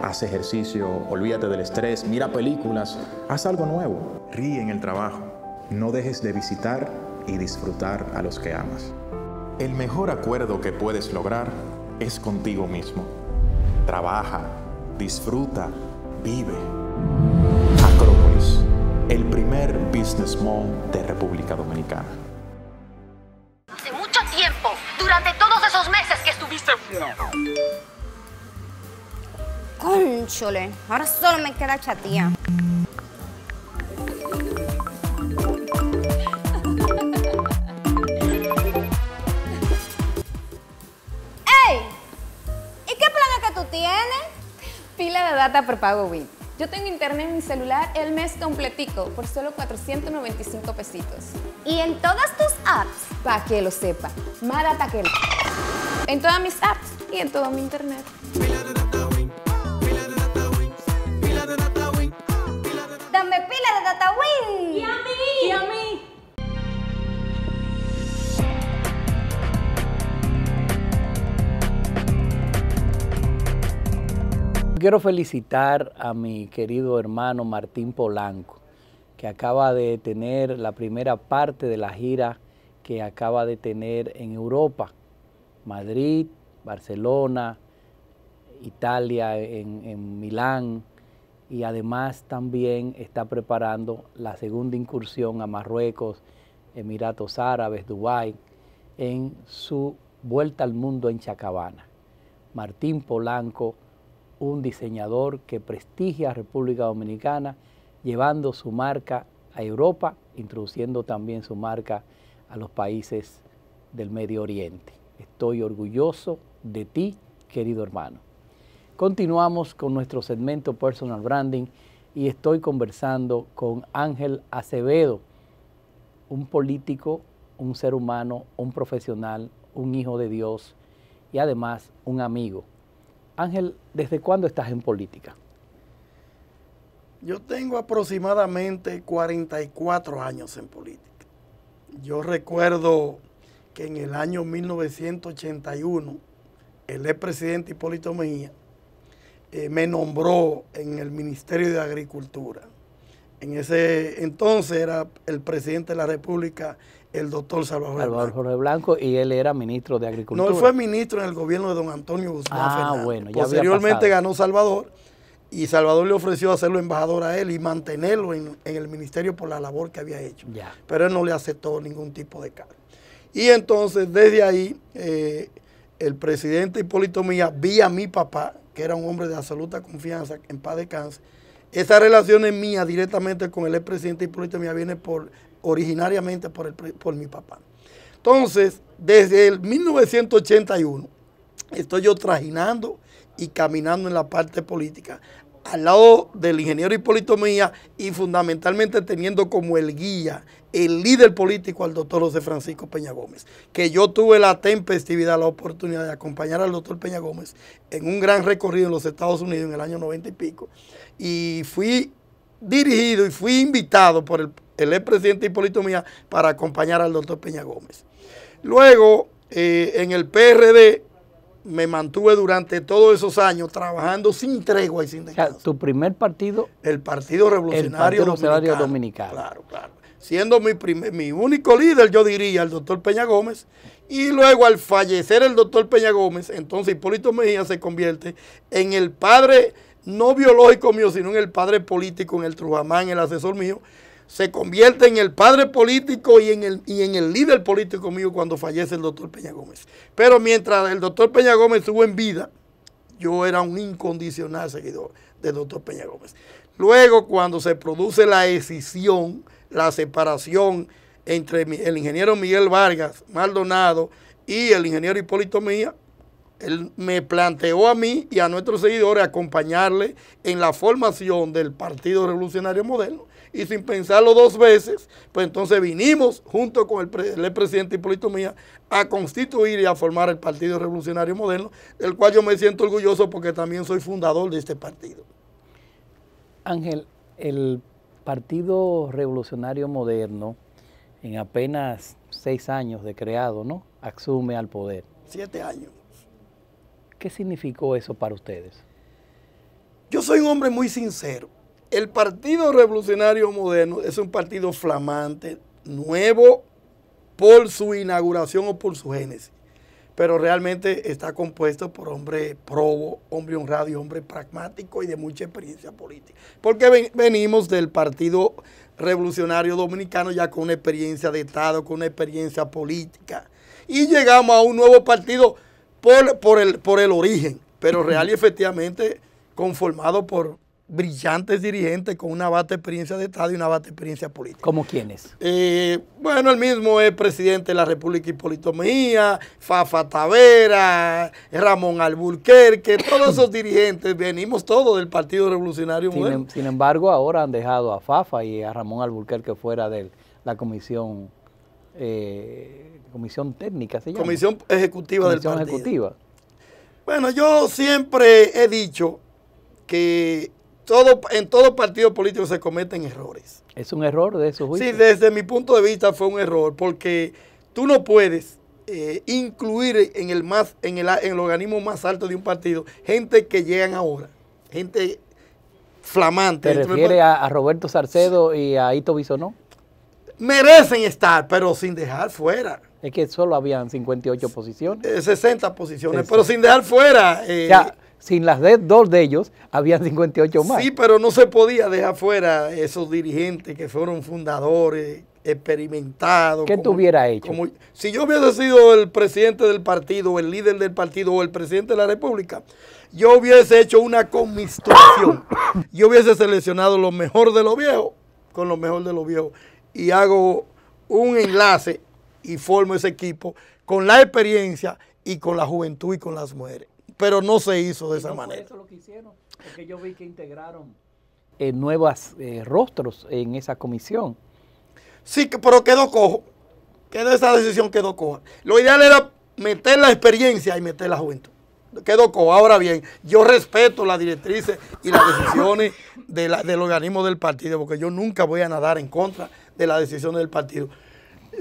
Haz ejercicio, olvídate del estrés, mira películas, haz algo nuevo. Ríe en el trabajo. No dejes de visitar y disfrutar a los que amas. El mejor acuerdo que puedes lograr es contigo mismo. Trabaja, disfruta, vive. Acrópolis, el primer business mall de República Dominicana. Hace mucho tiempo, durante todos esos meses que estuviste... Cónchole, ahora solo me queda chatía. ¡Ey! ¿Y qué plan que tú tienes? Pila de data por pago Win. Yo tengo internet en mi celular el mes completico por solo 495 pesitos. ¿Y en todas tus apps? Para que lo sepa, más data que... En todas mis apps y en todo mi internet. pila de Y a mí. Quiero felicitar a mi querido hermano Martín Polanco, que acaba de tener la primera parte de la gira que acaba de tener en Europa, Madrid, Barcelona, Italia, en, en Milán, y además también está preparando la segunda incursión a Marruecos, Emiratos Árabes, Dubái, en su vuelta al mundo en Chacabana. Martín Polanco, un diseñador que prestigia a República Dominicana, llevando su marca a Europa, introduciendo también su marca a los países del Medio Oriente. Estoy orgulloso de ti, querido hermano. Continuamos con nuestro segmento Personal Branding y estoy conversando con Ángel Acevedo, un político, un ser humano, un profesional, un hijo de Dios y además un amigo. Ángel, ¿desde cuándo estás en política? Yo tengo aproximadamente 44 años en política. Yo recuerdo que en el año 1981, el expresidente Hipólito Mejía eh, me nombró en el Ministerio de Agricultura. En ese entonces era el presidente de la República, el doctor Salvador, Salvador Blanco. Jorge Blanco, y él era ministro de Agricultura. No, él fue ministro en el gobierno de don Antonio Guzmán ah, Bueno, ya Posteriormente ganó Salvador y Salvador le ofreció hacerlo embajador a él y mantenerlo en, el ministerio por la labor que había hecho. Pero él no le aceptó ningún tipo de cargo. Y entonces, desde ahí, eh, el presidente Hipólito Mía, vía mi papá, que era un hombre de absoluta confianza, en paz de Esa Esas relaciones mía directamente con el expresidente Hipólito Mía viene por, originariamente por, por mi papá. Entonces, desde el 1981, estoy yo trajinando y caminando en la parte política, al lado del ingeniero Hipólito Mía y fundamentalmente teniendo como el guía el líder político al doctor José Francisco Peña Gómez, que yo tuve la tempestividad, la oportunidad de acompañar al doctor Peña Gómez en un gran recorrido en los Estados Unidos en el año 90 y pico, y fui dirigido y fui invitado por el, expresidente Hipólito Mía para acompañar al doctor Peña Gómez. Luego, eh, en el PRD, me mantuve durante todos esos años trabajando sin tregua y sin descanso. tu primer partido. El Partido Revolucionario, Dominicano. Claro, claro siendo mi, primer, mi único líder, yo diría, el doctor Peña Gómez, y luego al fallecer el doctor Peña Gómez, entonces Hipólito Mejía se convierte en el padre, no biológico mío, sino en el padre político, en el Trujamán, el asesor mío, se convierte en el padre político y en el, y en el líder político mío cuando fallece el doctor Peña Gómez. Pero mientras el doctor Peña Gómez estuvo en vida, yo era un incondicional seguidor del doctor Peña Gómez. Luego, cuando se produce la escisión la separación entre el ingeniero Miguel Vargas Maldonado y el ingeniero Hipólito Mía, él me planteó a mí y a nuestros seguidores acompañarle en la formación del Partido Revolucionario Moderno. Y sin pensarlo dos veces, pues entonces vinimos junto con el, presidente Hipólito Mía a constituir y a formar el Partido Revolucionario Moderno, del cual yo me siento orgulloso porque también soy fundador de este partido. Ángel, el Partido Revolucionario Moderno, en apenas seis años de creado, ¿no? Asume al poder. Siete años. ¿Qué significó eso para ustedes? Yo soy un hombre muy sincero. El Partido Revolucionario Moderno es un partido flamante, nuevo por su inauguración o por su génesis pero realmente está compuesto por hombre probo, hombre honrado y hombre pragmático y de mucha experiencia política. Porque venimos del Partido Revolucionario Dominicano ya con una experiencia de Estado, con una experiencia política. Y llegamos a un nuevo partido por, por, el, por el origen, pero real y [laughs] efectivamente conformado por brillantes dirigentes con una vasta experiencia de Estado y una vasta experiencia política. ¿Como quiénes? Eh, bueno, el mismo es presidente de la República Hipólito Mejía, Fafa Tavera, Ramón Alburquerque, todos esos [coughs] dirigentes, venimos todos del Partido Revolucionario sin, em, Sin embargo, ahora han dejado a Fafa y a Ramón Alburquerque fuera de la comisión, eh, comisión técnica, ¿se llama? Comisión ejecutiva del partido. Ejecutiva. Bueno, yo siempre he dicho que todo, en todo partido político se cometen errores. Es un error de esos juicios. Sí, desde mi punto de vista fue un error, porque tú no puedes eh, incluir en el, más, en, el, en el organismo más alto de un partido gente que llegan ahora, gente flamante. ¿Te refiere a, Roberto Sarcedo y a Ito Bisonó? Merecen estar, pero sin dejar fuera. Es que solo habían 58 posiciones. 60 eh, posiciones, pero sin dejar fuera. ya sin las dos de ellos, había 58 más. Sí, pero no se podía dejar fuera esos dirigentes que fueron fundadores, experimentados. ¿Qué tuviera hecho? si yo hubiese sido el presidente del partido, el líder del partido o el presidente de la República, yo hubiese hecho una comistración. [coughs] yo hubiese seleccionado lo mejor de los viejos con lo mejor de los viejos y hago un enlace y formo ese equipo con la experiencia y con la juventud y con las mujeres pero no se hizo de esa manera. eso lo que hicieron, porque yo vi que integraron eh, nuevos eh, rostros en esa comisión. Sí, pero quedó cojo. Quedó esa decisión quedó cojo. Lo ideal era meter la experiencia y meter la juventud. Quedó cojo. Ahora bien, yo respeto las directrices y las decisiones de del organismo del partido, porque yo nunca voy a nadar en contra de las decisiones del partido.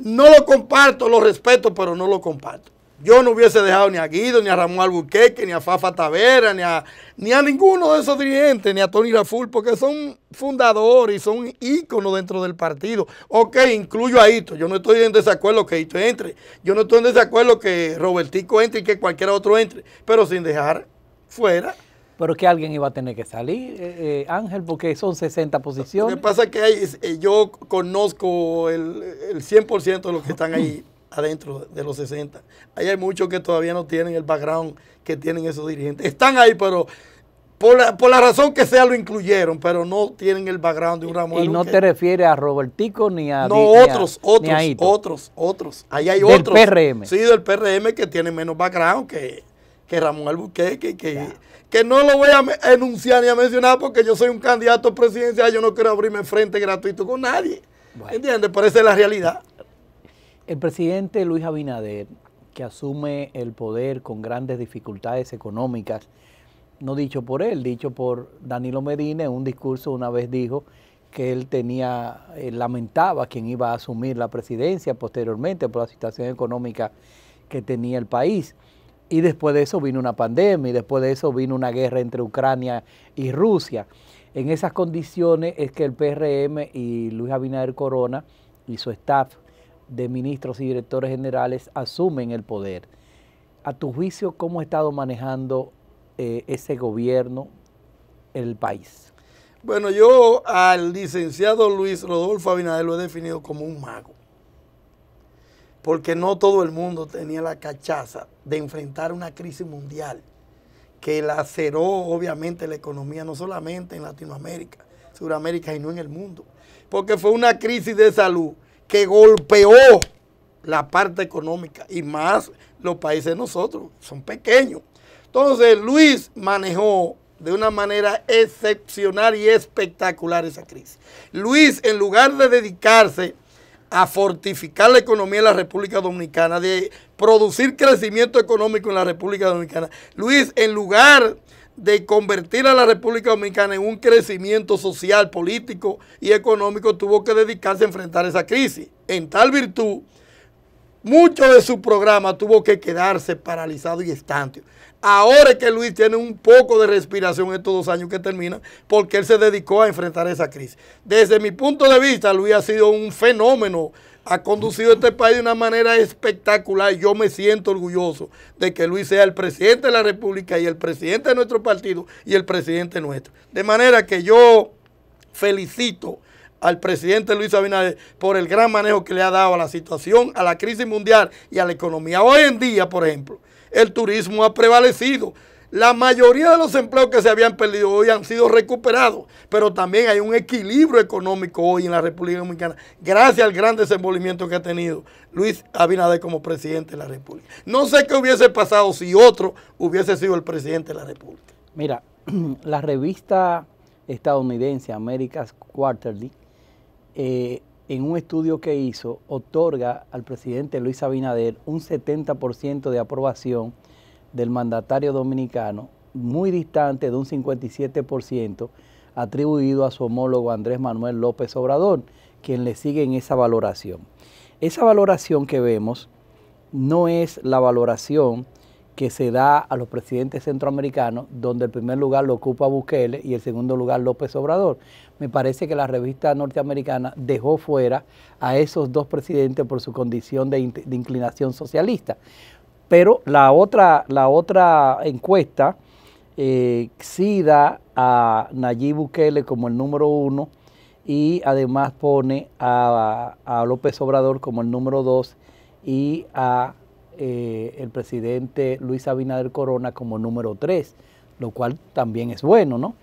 No lo comparto, lo respeto, pero no lo comparto. Yo no hubiese dejado ni a Guido, ni a Ramón Albuquerque, ni a Fafa Tavera, ni a, ni a ninguno de esos dirigentes, ni a Tony Raful, porque son fundadores y son íconos dentro del partido. Ok, incluyo a Hito. Yo no estoy en desacuerdo que Hito entre. Yo no estoy en desacuerdo que Robertico entre y que cualquier otro entre, pero sin dejar fuera pero que alguien iba a tener que salir, eh, eh, Ángel, porque son 60 posiciones. Lo que pasa es que hay, eh, yo conozco el, el 100% de los que están ahí adentro de los 60. Ahí hay muchos que todavía no tienen el background que tienen esos dirigentes. Están ahí, pero por la, razón que sea lo incluyeron, pero no tienen el background de Ramón Ramón. Y no te refieres a Robertico ni a... No, otros, otros, otros, otros. Ahí hay otros. Del PRM. Sí, del PRM que tiene menos background que, que Ramón Albuquerque, que, que, no lo voy a enunciar ni a mencionar porque yo soy un candidato presidencial, yo no quiero abrirme frente gratuito con nadie. ¿Entiendes? Pero esa es la realidad. El presidente Luis Abinader, que asume el poder con grandes dificultades económicas, no dicho por él, dicho por Danilo Medina, en un discurso una vez dijo que él tenía, eh, lamentaba quien iba a asumir la presidencia posteriormente por la situación económica que tenía el país. Y después de eso vino una pandemia y después de eso vino una guerra entre Ucrania y Rusia. En esas condiciones es que el PRM y Luis Abinader Corona y su staff de ministros y directores generales asumen el poder. A tu juicio, ¿cómo ha estado manejando eh, ese gobierno el país? Bueno, yo al licenciado Luis Rodolfo Abinader lo he definido como un mago, porque no todo el mundo tenía la cachaza de enfrentar una crisis mundial que laceró obviamente la economía no solamente en Latinoamérica, Sudamérica, no en el mundo, porque fue una crisis de salud que golpeó la parte económica y más los países de nosotros, son pequeños. Entonces Luis manejó de una manera excepcional y espectacular esa crisis. Luis, en lugar de dedicarse a fortificar la economía de la República Dominicana, de producir crecimiento económico en la República Dominicana, Luis, en lugar de convertir a la República Dominicana en un crecimiento social, político y económico, tuvo que dedicarse a enfrentar esa crisis. En tal virtud, mucho de su programa tuvo que quedarse paralizado y estante. Ahora es que Luis tiene un poco de respiración estos dos años que termina, porque él se dedicó a enfrentar esa crisis. Desde mi punto de vista, Luis ha sido un fenómeno ha conducido este país de una manera espectacular. Yo me siento orgulloso de que Luis sea el presidente de la República y el presidente de nuestro partido y el presidente nuestro. De manera que yo felicito al presidente Luis Abinader por el gran manejo que le ha dado a la situación, a la crisis mundial y a la economía. Hoy en día, por ejemplo, el turismo ha prevalecido. La mayoría de los empleos que se habían perdido hoy han sido recuperados, pero también hay un equilibrio económico hoy en la República Dominicana, gracias al gran desenvolvimiento que ha tenido Luis Abinader como presidente de la República. No sé qué hubiese pasado si otro hubiese sido el presidente de la República. Mira, [clears throat] la revista estadounidense America's Quarterly, eh, en un estudio que hizo, otorga al presidente Luis Abinader un 70% de aprobación del mandatario dominicano, muy distante de un 57% atribuido a su homólogo Andrés Manuel López Obrador, quien le sigue en esa valoración. Esa valoración que vemos no es la valoración que se da a los presidentes centroamericanos, donde el primer lugar lo ocupa Bukele y el segundo lugar López Obrador. Me parece que la revista norteamericana dejó fuera a esos dos presidentes por su condición de, inclinación socialista. Pero la otra, la otra encuesta eh, a Nayib Bukele como el número uno y además pone a, López Obrador como el número dos y a eh, el presidente Luis Abinader Corona como número tres, lo cual también es bueno, ¿no?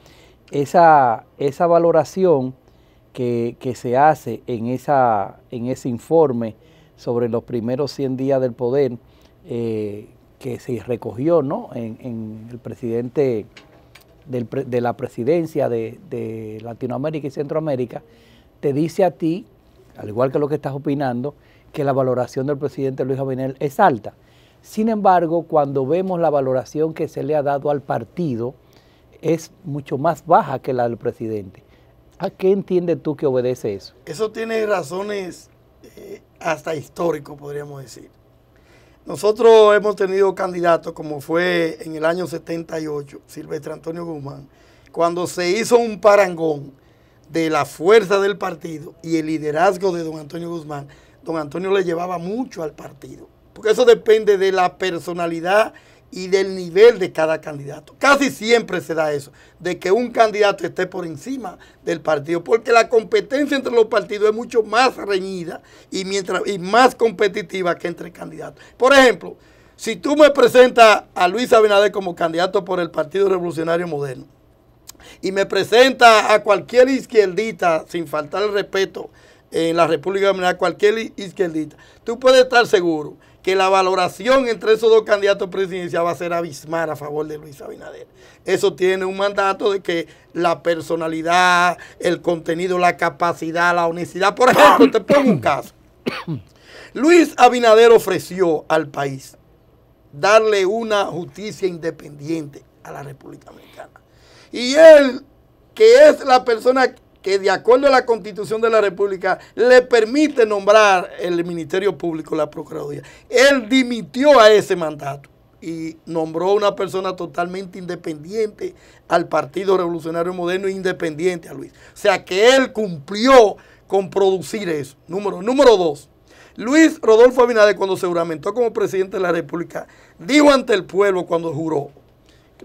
Esa, esa valoración que, que, se hace en, esa, en ese informe sobre los primeros 100 días del poder eh, que se recogió ¿no? en, el presidente de la presidencia de, Latinoamérica y Centroamérica, te dice a ti, al igual que lo que estás opinando, que la valoración del presidente Luis Abinel es alta. Sin embargo, cuando vemos la valoración que se le ha dado al partido, es mucho más baja que la del presidente. ¿A qué entiendes tú que obedece eso? Eso tiene razones eh, hasta histórico, podríamos decir. Nosotros hemos tenido candidatos como fue en el año 78, Silvestre Antonio Guzmán, cuando se hizo un parangón de la fuerza del partido y el liderazgo de don Antonio Guzmán, don Antonio le llevaba mucho al partido, porque eso depende de la personalidad y del nivel de cada candidato. Casi siempre se da eso, de que un candidato esté por encima del partido, porque la competencia entre los partidos es mucho más reñida y, mientras, y más competitiva que entre candidatos. Por ejemplo, si tú me presentas a Luis Abinader como candidato por el Partido Revolucionario Moderno y me presenta a cualquier izquierdita, sin faltar el respeto, en la República Dominicana, cualquier izquierdita, tú puedes estar seguro que la valoración entre esos dos candidatos presidenciales va a ser abismar a favor de Luis Abinader. Eso tiene un mandato de que la personalidad, el contenido, la capacidad, la honestidad. Por ejemplo, te pongo un caso. [coughs] Luis Abinader ofreció al país darle una justicia independiente a la República Dominicana. Y él, que es la persona que de acuerdo a la Constitución de la República le permite nombrar el Ministerio Público, la Procuraduría. Él dimitió a ese mandato y nombró una persona totalmente independiente al Partido Revolucionario Moderno, e independiente a Luis. O sea que él cumplió con producir eso. Número, número dos, Luis Rodolfo Abinader cuando se juramentó como presidente de la República, dijo ante el pueblo cuando juró,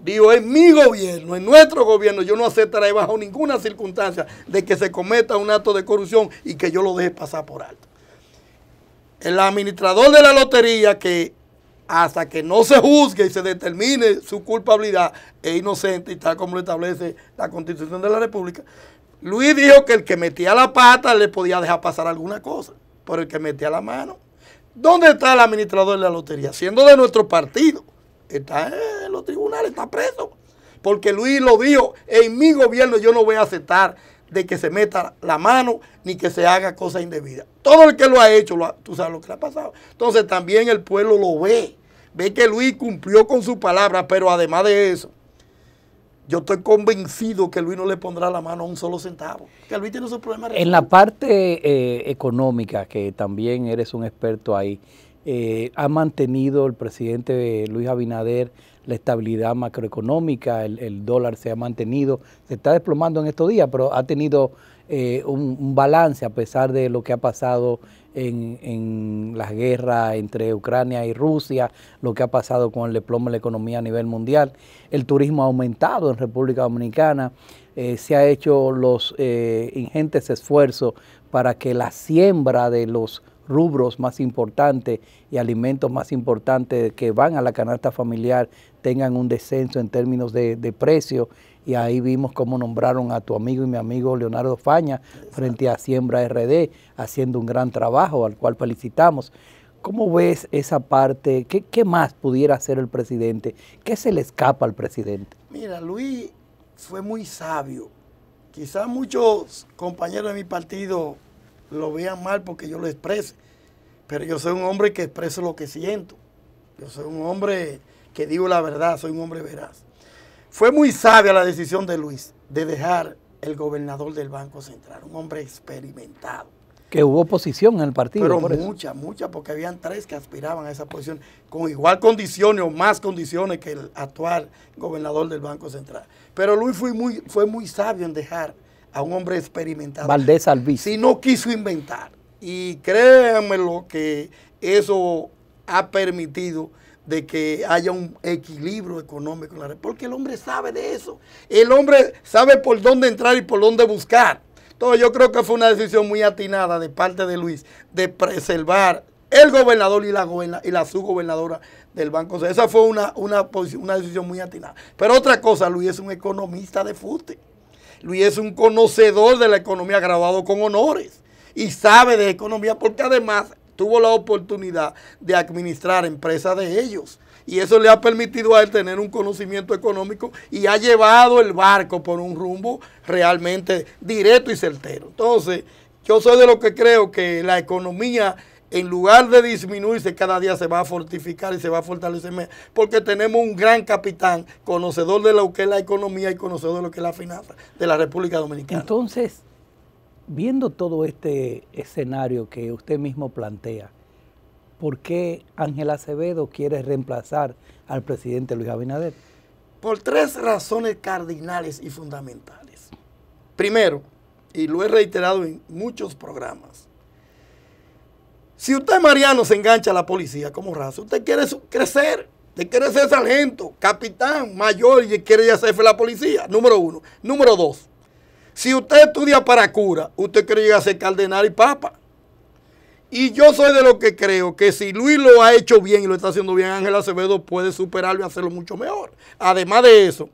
Dijo, es mi gobierno, es nuestro gobierno. Yo no aceptaré bajo ninguna circunstancia de que se cometa un acto de corrupción y que yo lo deje pasar por alto. El administrador de la lotería que hasta que no se juzgue y se determine su culpabilidad es inocente y tal como lo establece la constitución de la república. Luis dijo que el que metía la pata le podía dejar pasar alguna cosa, pero el que metía la mano. ¿Dónde está el administrador de la lotería? Siendo de nuestro partido está eh, en los tribunales, está preso. Porque Luis lo dijo, en mi gobierno yo no voy a aceptar de que se meta la mano ni que se haga cosa indebida Todo el que lo ha hecho, tú sabes lo que le ha pasado. Entonces también el pueblo lo ve, ve que Luis cumplió con su palabra, pero además de eso, yo estoy convencido que Luis no le pondrá la mano a un solo centavo, que Luis tiene problema real. En la parte eh, económica, que también eres un experto ahí, eh, ha mantenido el presidente eh, Luis Abinader la estabilidad macroeconómica, el, dólar se ha mantenido, se está desplomando en estos días, pero ha tenido eh, un, balance a pesar de lo que ha pasado en, las guerras entre Ucrania y Rusia, lo que ha pasado con el desplome de la economía a nivel mundial. El turismo ha aumentado en República Dominicana, se ha hecho los ingentes esfuerzos para que la siembra de los rubros más importantes y alimentos más importantes que van a la canasta familiar tengan un descenso en términos de, precio. Y ahí vimos cómo nombraron a tu amigo y mi amigo Leonardo Faña frente a Siembra RD, haciendo un gran trabajo, al cual felicitamos. ¿Cómo ves esa parte? ¿Qué, ¿Qué, más pudiera hacer el presidente? ¿Qué se le escapa al presidente? Mira, Luis fue muy sabio. Quizás muchos compañeros de mi partido lo vean mal porque yo lo exprese. Pero yo soy un hombre que expreso lo que siento. Yo soy un hombre que digo la verdad, soy un hombre veraz. Fue muy sabia la decisión de Luis de dejar el gobernador del Banco Central, un hombre experimentado. Que hubo oposición en el partido. Pero mucha, mucha, porque habían tres que aspiraban a esa posición con igual condiciones o más condiciones que el actual gobernador del Banco Central. Pero Luis muy, fue muy sabio en dejar a un hombre experimentado. Valdés Albiz. Si no quiso inventar. Y lo que eso ha permitido de que haya un equilibrio económico en la red, porque el hombre sabe de eso. El hombre sabe por dónde entrar y por dónde buscar. Entonces yo creo que fue una decisión muy atinada de parte de Luis de preservar el gobernador y la, y la subgobernadora del Banco Esa fue una, una decisión muy atinada. Pero otra cosa, Luis es un economista de fútbol. Luis es un conocedor de la economía, graduado con honores y sabe de economía porque además tuvo la oportunidad de administrar empresas de ellos. Y eso le ha permitido a él tener un conocimiento económico y ha llevado el barco por un rumbo realmente directo y certero. Entonces, yo soy de los que creo que la economía en lugar de disminuirse, cada día se va a fortificar y se va a fortalecer más, porque tenemos un gran capitán, conocedor de lo que es la economía y conocedor de lo que es la finanza de la República Dominicana. Entonces, viendo todo este escenario que usted mismo plantea, ¿por qué Ángel Acevedo quiere reemplazar al presidente Luis Abinader? Por tres razones cardinales y fundamentales. Primero, y lo he reiterado en muchos programas, si usted, Mariano, se engancha a la policía como raza, usted quiere crecer, usted quiere ser sargento, capitán, mayor y quiere a ser la policía, número uno. Número dos, si usted estudia para cura, usted quiere llegar a ser cardenal y papa. Y yo soy de lo que creo que si Luis lo ha hecho bien y lo está haciendo bien, Ángel Acevedo puede superarlo y hacerlo mucho mejor. Además de eso,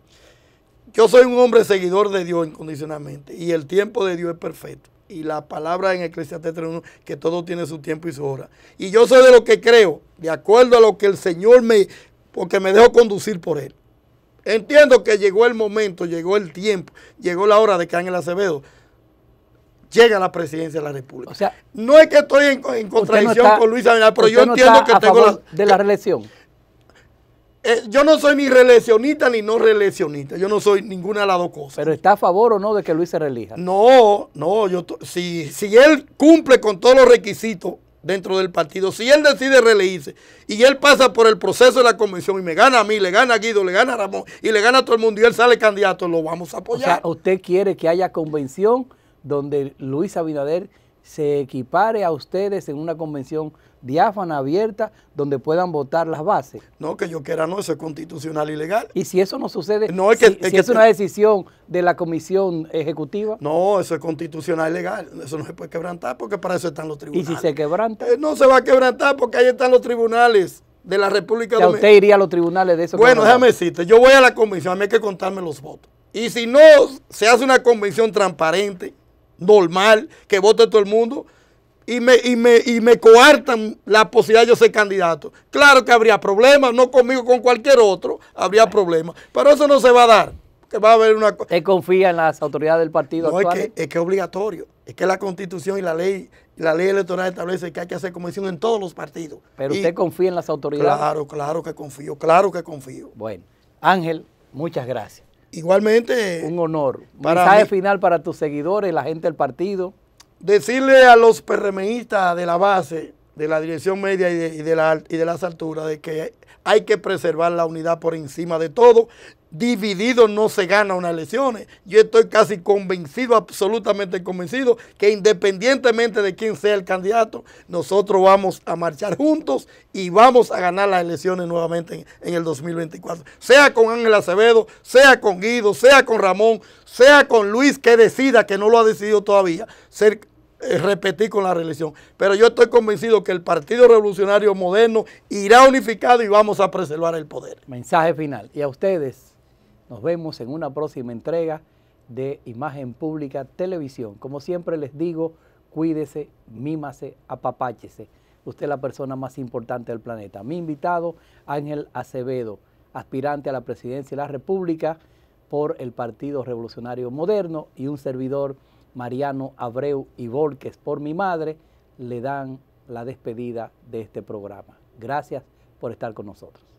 yo soy un hombre seguidor de Dios incondicionalmente y el tiempo de Dios es perfecto y la palabra en Eclesiastes 3.1, que todo tiene su tiempo y su hora. Y yo soy de lo que creo, de acuerdo a lo que el Señor me, porque me dejó conducir por él. Entiendo que llegó el momento, llegó el tiempo, llegó la hora de que Ángel Acevedo llega a la presidencia de la República. O sea, no es que estoy en, contradicción con Luis Abinader, pero yo entiendo que tengo la, de la reelección. Eh, yo no soy ni reeleccionista ni no reeleccionista. Yo no soy ninguna de las dos cosas. ¿Pero está a favor o no de que Luis se reelija? No, no. Yo si, si él cumple con todos los requisitos dentro del partido, si él decide reeleírse y él pasa por el proceso de la convención y me gana a mí, le gana a Guido, le gana a Ramón y le gana a todo el mundo y él sale candidato, lo vamos a apoyar. O sea, ¿usted quiere que haya convención donde Luis Abinader se equipare a ustedes en una convención diáfana, abierta, donde puedan votar las bases. No, que yo quiera no, eso es constitucional y legal. Y si eso no sucede, no, es, que, si, es, una decisión de la comisión ejecutiva. No, eso es constitucional y legal, eso no se puede quebrantar porque para eso están los tribunales. ¿Y si se quebranta? Eh, no se va a quebrantar porque ahí están los tribunales de la República Dominicana. usted iría a los tribunales de eso. Bueno, déjame decirte, yo voy a la comisión, a mí hay que contarme los votos. Y si no se hace una convención transparente, normal, que vote todo el mundo, y me, y me, y me coartan la posibilidad de yo ser candidato. Claro que habría problemas, no conmigo, con cualquier otro, habría problemas. Pero eso no se va a dar. Que va a haber una ¿Te confía en las autoridades del partido no, Es que, es que es obligatorio. Es que la constitución y la ley la ley electoral establece que hay que hacer comisión en todos los partidos. Pero usted confía en las autoridades. Claro, claro que confío, claro que confío. Bueno, Ángel, muchas gracias. Igualmente. Un honor. Mensaje final para tus seguidores, la gente del partido decirle a los PRMistas de la base, de la dirección media y de, y y de las alturas, de que hay que preservar la unidad por encima de todo. Dividido no se gana unas elecciones. Yo estoy casi convencido, absolutamente convencido, que independientemente de quién sea el candidato, nosotros vamos a marchar juntos y vamos a ganar las elecciones nuevamente en, el 2024. Sea con Ángel Acevedo, sea con Guido, sea con Ramón, sea con Luis, que decida, que no lo ha decidido todavía, ser eh, repetir con la religión, Pero yo estoy convencido que el Partido Revolucionario Moderno irá unificado y vamos a preservar el poder. Mensaje final. Y a ustedes, nos vemos en una próxima entrega de Imagen Pública Televisión. Como siempre les digo, cuídese, mímase, apapáchese. Usted es la persona más importante del planeta. Mi invitado, Ángel Acevedo, aspirante a la presidencia de la República por el Partido Revolucionario Moderno y un servidor Mariano Abreu y Volques por mi madre, le dan la despedida de este programa. Gracias por estar con nosotros.